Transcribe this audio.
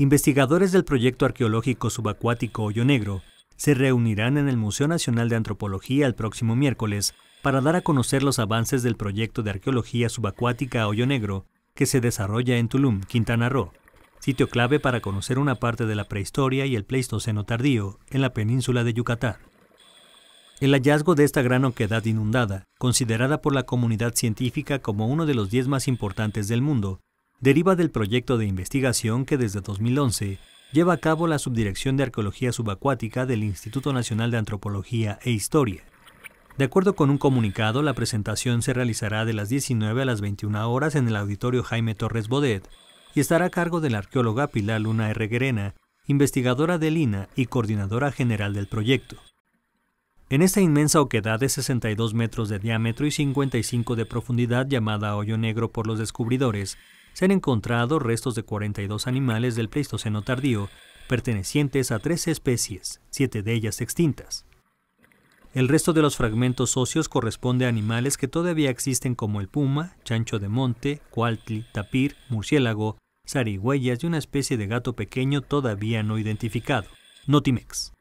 investigadores del proyecto arqueológico subacuático Hoyo Negro se reunirán en el Museo Nacional de Antropología el próximo miércoles para dar a conocer los avances del proyecto de arqueología subacuática Hoyo Negro que se desarrolla en Tulum, Quintana Roo, sitio clave para conocer una parte de la prehistoria y el Pleistoceno tardío en la península de Yucatán. El hallazgo de esta gran oquedad inundada, considerada por la comunidad científica como uno de los diez más importantes del mundo, deriva del proyecto de investigación que desde 2011 lleva a cabo la Subdirección de Arqueología Subacuática del Instituto Nacional de Antropología e Historia. De acuerdo con un comunicado, la presentación se realizará de las 19 a las 21 horas en el auditorio Jaime Torres Bodet y estará a cargo de la arqueóloga Pilar Luna R. Guerena... investigadora del INA y coordinadora general del proyecto. En esta inmensa oquedad de 62 metros de diámetro y 55 de profundidad llamada Hoyo Negro por los descubridores, se han encontrado restos de 42 animales del Pleistoceno tardío, pertenecientes a 13 especies, 7 de ellas extintas. El resto de los fragmentos óseos corresponde a animales que todavía existen como el puma, chancho de monte, cualtli, tapir, murciélago, zarigüeyas y una especie de gato pequeño todavía no identificado, Notimex.